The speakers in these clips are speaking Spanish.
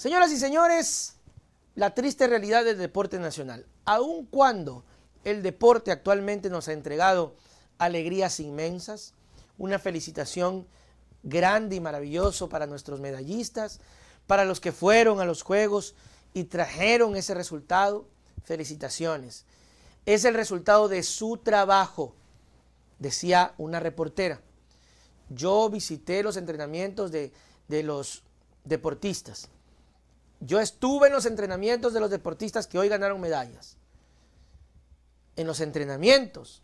Señoras y señores, la triste realidad del deporte nacional. Aun cuando el deporte actualmente nos ha entregado alegrías inmensas, una felicitación grande y maravilloso para nuestros medallistas, para los que fueron a los Juegos y trajeron ese resultado, felicitaciones. Es el resultado de su trabajo, decía una reportera. Yo visité los entrenamientos de, de los deportistas yo estuve en los entrenamientos de los deportistas que hoy ganaron medallas. En los entrenamientos,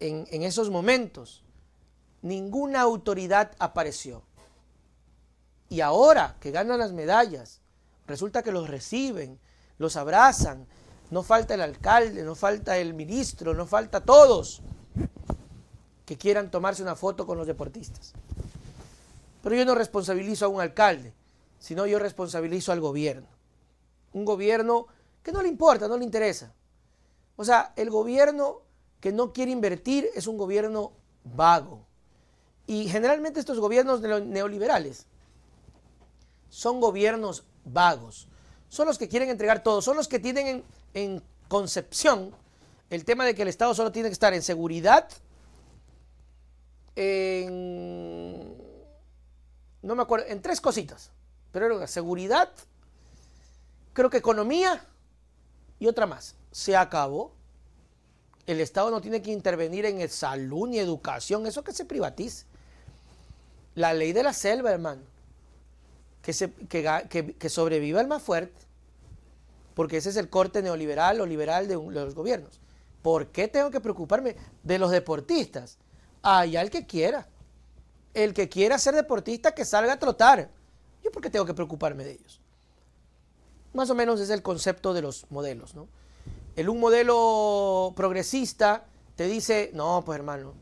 en, esos momentos, ninguna autoridad apareció. Y ahora que ganan las medallas, resulta que los reciben, los abrazan, no falta el alcalde, no falta el ministro, no falta todos que quieran tomarse una foto con los deportistas. Pero yo no responsabilizo a un alcalde, sino yo responsabilizo al gobierno. Un gobierno que no le importa, no le interesa. O sea, el gobierno que no quiere invertir es un gobierno vago. Y generalmente estos gobiernos neoliberales son gobiernos vagos. Son los que quieren entregar todo, son los que tienen en, en concepción el tema de que el Estado solo tiene que estar en seguridad, en... no me acuerdo, en tres cositas pero seguridad, creo que economía y otra más. Se acabó. El Estado no tiene que intervenir en salud ni educación, eso que se privatice. La ley de la selva, hermano. Que, se, sobreviva el más fuerte. Porque ese es el corte neoliberal o liberal de, de los gobiernos. ¿Por qué tengo que preocuparme de los deportistas? Allá el que quiera. El que quiera ser deportista, que salga a trotar ¿Yo por qué tengo que preocuparme de ellos? Más o menos es el concepto de los modelos, ¿no? El un modelo progresista te dice, no, pues hermano,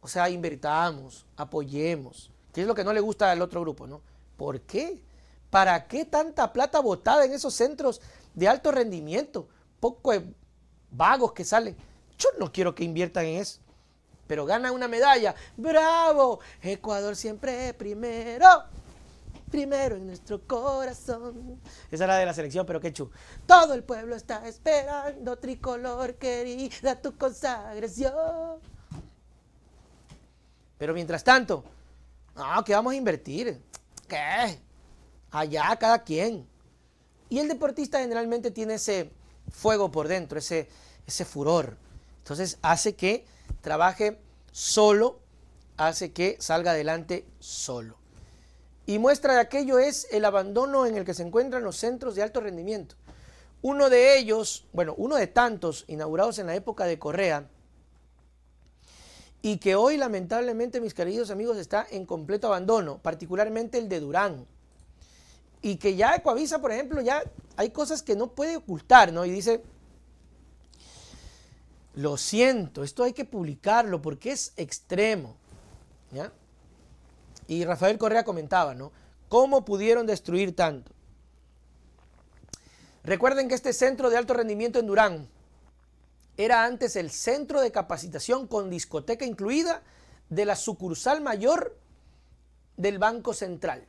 o sea, invertamos, apoyemos, que es lo que no le gusta al otro grupo, ¿no? ¿Por qué? ¿Para qué tanta plata botada en esos centros de alto rendimiento? Poco vagos que salen. Yo no quiero que inviertan en eso. Pero gana una medalla. ¡Bravo! Ecuador siempre primero primero en nuestro corazón. Esa era de la selección, pero qué chu. Todo el pueblo está esperando, tricolor querida, tu consagración. Pero mientras tanto, ¿qué vamos a invertir. ¿Qué? Allá cada quien. Y el deportista generalmente tiene ese fuego por dentro, ese, ese furor. Entonces hace que trabaje solo, hace que salga adelante solo. Y muestra de aquello es el abandono en el que se encuentran los centros de alto rendimiento. Uno de ellos, bueno, uno de tantos inaugurados en la época de Correa, y que hoy lamentablemente, mis queridos amigos, está en completo abandono, particularmente el de Durán. Y que ya Ecoavisa, por ejemplo, ya hay cosas que no puede ocultar, ¿no? Y dice, lo siento, esto hay que publicarlo porque es extremo. ¿ya? Y Rafael Correa comentaba, ¿no? ¿Cómo pudieron destruir tanto? Recuerden que este centro de alto rendimiento en Durán era antes el centro de capacitación con discoteca incluida de la sucursal mayor del Banco Central.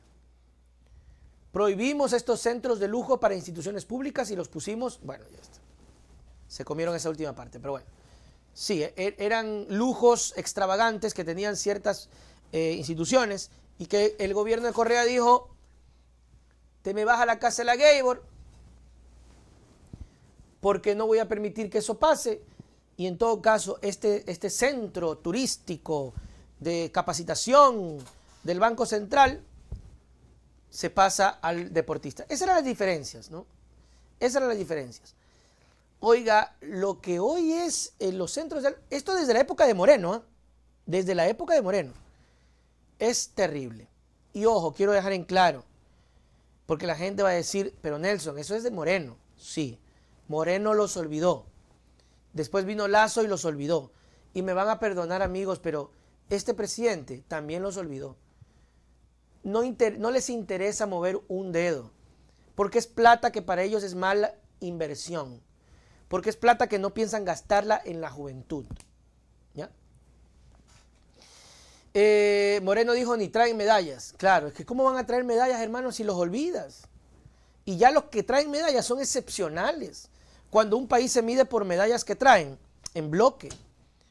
Prohibimos estos centros de lujo para instituciones públicas y los pusimos, bueno, ya está. Se comieron esa última parte, pero bueno. Sí, e, e, eran lujos extravagantes que tenían ciertas eh, instituciones, y que el gobierno de Correa dijo, te me vas a la casa de la Gabor, porque no voy a permitir que eso pase, y en todo caso este, este centro turístico de capacitación del Banco Central se pasa al deportista. Esas eran las diferencias, ¿no? Esas eran las diferencias. Oiga, lo que hoy es en los centros, esto desde la época de Moreno, ¿ah? desde la época de Moreno. Es terrible. Y ojo, quiero dejar en claro, porque la gente va a decir, pero Nelson, eso es de Moreno. Sí, Moreno los olvidó. Después vino Lazo y los olvidó. Y me van a perdonar amigos, pero este presidente también los olvidó. No, no les interesa mover un dedo, porque es plata que para ellos es mala inversión, porque es plata que no piensan gastarla en la juventud. Eh, Moreno dijo, ni traen medallas. Claro, es que ¿cómo van a traer medallas, hermanos, si los olvidas? Y ya los que traen medallas son excepcionales. Cuando un país se mide por medallas que traen en bloque.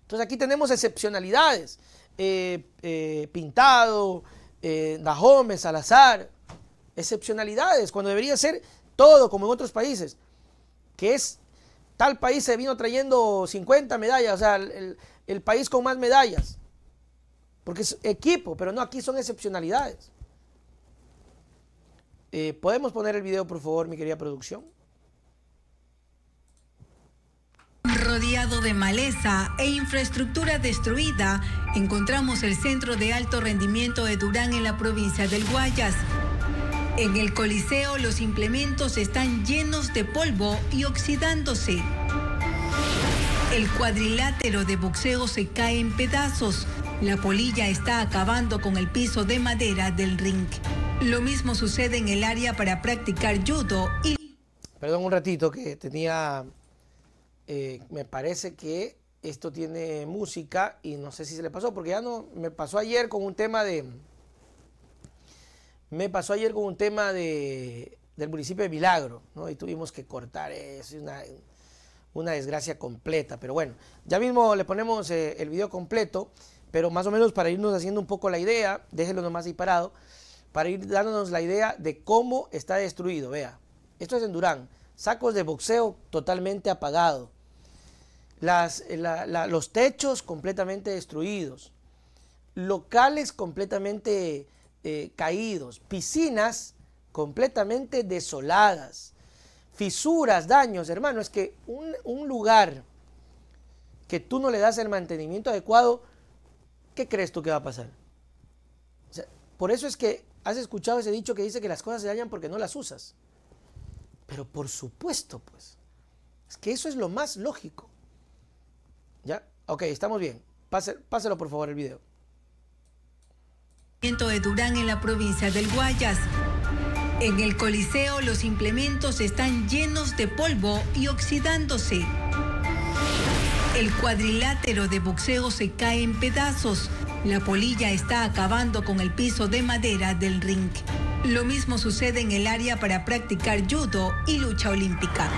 Entonces aquí tenemos excepcionalidades. Eh, eh, Pintado, Dajome, Salazar. Excepcionalidades, cuando debería ser todo como en otros países. Que es, tal país se vino trayendo 50 medallas, o sea, el país con más medallas. Porque es equipo, pero no, aquí son excepcionalidades. Eh, ¿Podemos poner el video, por favor, mi querida producción? Rodeado de maleza e infraestructura destruida, encontramos el centro de alto rendimiento de Durán en la provincia del Guayas. En el Coliseo los implementos están llenos de polvo y oxidándose. El cuadrilátero de boxeo se cae en pedazos. La polilla está acabando con el piso de madera del ring. Lo mismo sucede en el área para practicar judo y... Perdón un ratito que tenía... Eh, me parece que esto tiene música y no sé si se le pasó, porque ya no... Me pasó ayer con un tema de... Me pasó ayer con un tema de, del municipio de Milagro, ¿no? Y tuvimos que cortar, es una, desgracia completa. Pero bueno, ya mismo le ponemos eh, el video completo pero más o menos para irnos haciendo un poco la idea, déjelo nomás ahí parado, para ir dándonos la idea de cómo está destruido. Vea, esto es en Durán, sacos de boxeo totalmente apagado, eh, los techos completamente destruidos, locales completamente eh, caídos, piscinas completamente desoladas, fisuras, daños, hermano, es que un lugar que tú no le das el mantenimiento adecuado, ¿qué crees tú que va a pasar? por eso es que has escuchado ese dicho que dice que las cosas se dañan porque no las usas. Pero por supuesto, pues. Es que eso es lo más lógico. ¿Ya? Ok, estamos bien. páselo por favor el video. de Durán en la provincia del Guayas. En el Coliseo los implementos están llenos de polvo y oxidándose. El cuadrilátero de boxeo se cae en pedazos. La polilla está acabando con el piso de madera del ring. Lo mismo sucede en el área para practicar judo y lucha olímpica.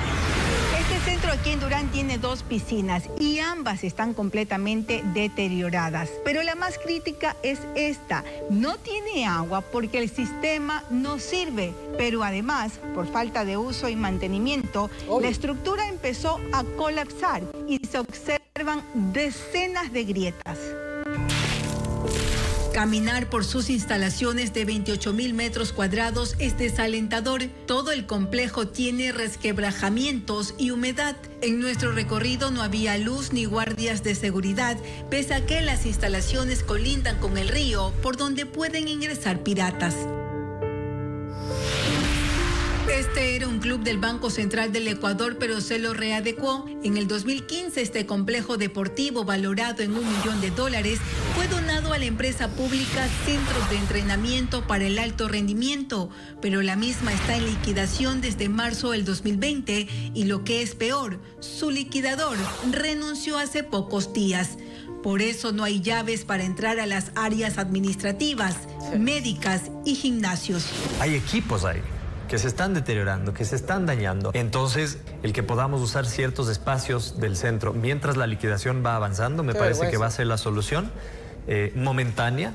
Aquí en Durán tiene dos piscinas y ambas están completamente deterioradas. Pero la más crítica es esta. No tiene agua porque el sistema no sirve. Pero además, por falta de uso y mantenimiento, la estructura empezó a colapsar y se observan decenas de grietas. Caminar por sus instalaciones de 28 mil metros cuadrados es desalentador. Todo el complejo tiene resquebrajamientos y humedad. En nuestro recorrido no había luz ni guardias de seguridad, pese a que las instalaciones colindan con el río por donde pueden ingresar piratas. Este era un club del Banco Central del Ecuador, pero se lo readecuó. En el 2015, este complejo deportivo, valorado en un millón de dólares, fue donado a la empresa pública Centros de Entrenamiento para el Alto Rendimiento, pero la misma está en liquidación desde marzo del 2020 y lo que es peor, su liquidador renunció hace pocos días. Por eso no hay llaves para entrar a las áreas administrativas, médicas y gimnasios. Hay equipos ahí que se están deteriorando, que se están dañando. Entonces, el que podamos usar ciertos espacios del centro mientras la liquidación va avanzando, me parece que va a ser la solución eh, momentánea.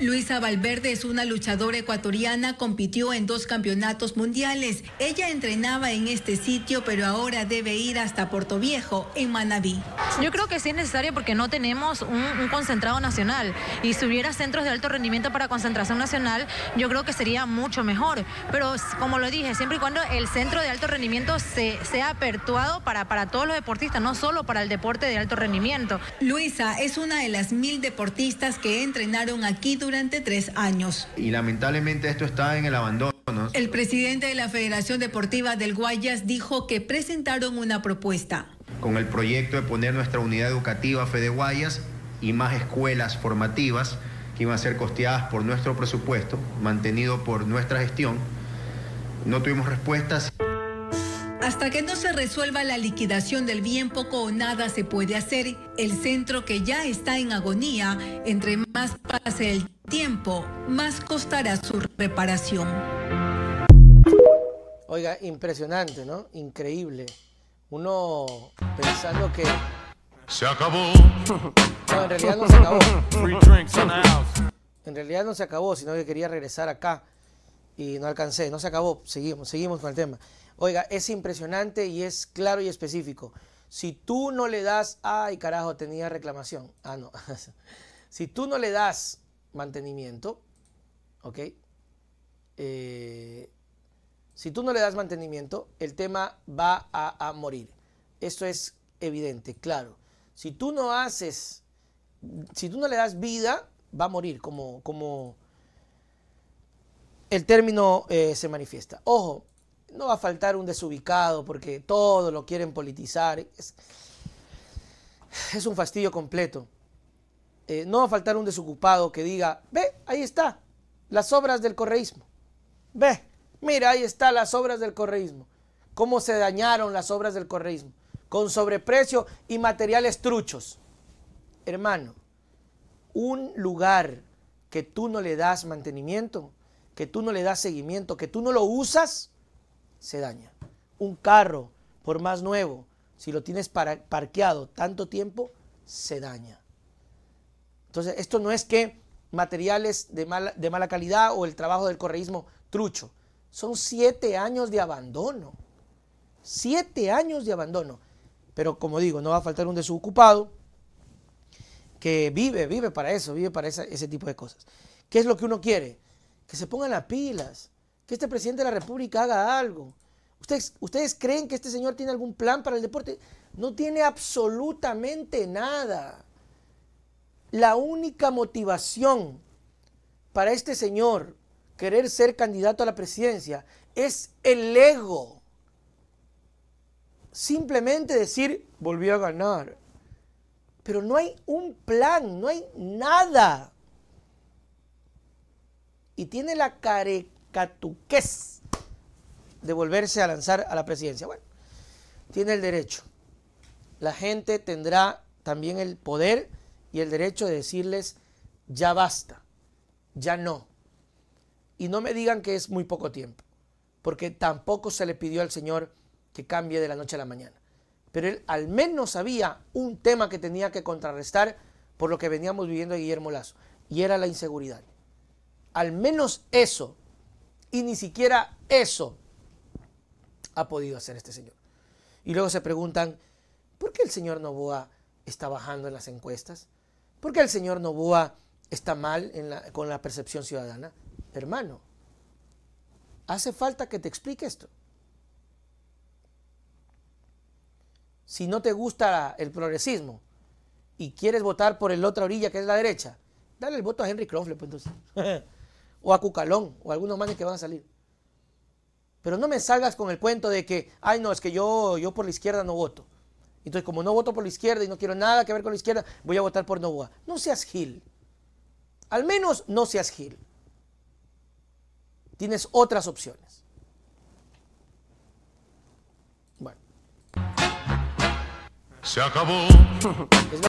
Luisa Valverde es una luchadora ecuatoriana, compitió en dos campeonatos mundiales. Ella entrenaba en este sitio, pero ahora debe ir hasta Puerto Viejo, en Manabí. Yo creo que sí es necesario porque no tenemos un, concentrado nacional y si hubiera centros de alto rendimiento para concentración nacional, yo creo que sería mucho mejor. Pero como lo dije, siempre y cuando el centro de alto rendimiento se, sea apertuado para, para todos los deportistas, no solo para el deporte de alto rendimiento. Luisa es una de las mil deportistas que entrenaron aquí durante tres años. Y lamentablemente esto está en el abandono. El presidente de la Federación Deportiva del Guayas dijo que presentaron una propuesta con el proyecto de poner nuestra unidad educativa Fede Guayas y más escuelas formativas que iban a ser costeadas por nuestro presupuesto, mantenido por nuestra gestión. No tuvimos respuestas. Hasta que no se resuelva la liquidación del bien, poco o nada se puede hacer. El centro que ya está en agonía, entre más pase el tiempo, más costará su reparación. Oiga, impresionante, ¿no? Increíble uno pensando que... Se acabó. No, en realidad no se acabó. En realidad no se acabó, sino que quería regresar acá y no alcancé, no se acabó, seguimos, seguimos con el tema. Oiga, es impresionante y es claro y específico. Si tú no le das, ay carajo, tenía reclamación. Ah, no. si tú no le das mantenimiento, ¿ok? Eh, si tú no le das mantenimiento, el tema va a, morir. Esto es evidente, claro. Si tú no haces, si tú no le das vida, va a morir, como, como el término eh, se manifiesta. Ojo, no va a faltar un desubicado porque todo lo quieren politizar. Es, un fastidio completo. Eh, no va a faltar un desocupado que diga, ve, ahí está, las obras del correísmo. Ve, Mira, ahí están las obras del correísmo. Cómo se dañaron las obras del correísmo. Con sobreprecio y materiales truchos. Hermano, un lugar que tú no le das mantenimiento, que tú no le das seguimiento, que tú no lo usas, se daña. Un carro, por más nuevo, si lo tienes parqueado tanto tiempo, se daña. Entonces, esto no es que materiales de mala calidad o el trabajo del correísmo trucho son siete años de abandono. Siete años de abandono. Pero como digo, no va a faltar un desocupado que vive, vive para eso, vive para ese tipo de cosas. ¿Qué es lo que uno quiere? Que se pongan las pilas, que este presidente de la República haga algo. ¿Ustedes, ¿Ustedes creen que este señor tiene algún plan para el deporte? No tiene absolutamente nada. La única motivación para este señor querer ser candidato a la presidencia, es el ego. Simplemente decir, volvió a ganar. Pero no hay un plan, no hay nada. Y tiene la carecatuques de volverse a lanzar a la presidencia. Bueno, tiene el derecho. La gente tendrá también el poder y el derecho de decirles, ya basta, ya no y no me digan que es muy poco tiempo, porque tampoco se le pidió al Señor que cambie de la noche a la mañana. Pero él al menos sabía un tema que tenía que contrarrestar por lo que veníamos viviendo de Guillermo Lazo, y era la inseguridad. Al menos eso, y ni siquiera eso ha podido hacer este señor. Y luego se preguntan, ¿por qué el señor Novoa está bajando en las encuestas? ¿Por qué el señor Novoa está mal con la percepción ciudadana? hermano, hace falta que te explique esto. Si no te gusta el progresismo y quieres votar por el otra orilla que es la derecha, dale el voto a Henry Crofle, pues entonces. o a Cucalón, o a algunos manes que van a salir. Pero no me salgas con el cuento de que, ay, no, es que yo, yo por la izquierda no voto. Entonces, como no voto por la izquierda y no quiero nada que ver con la izquierda, voy a votar por Novoa. No seas Gil. Al menos no seas Gil. Tienes otras opciones. Bueno. Se acabó.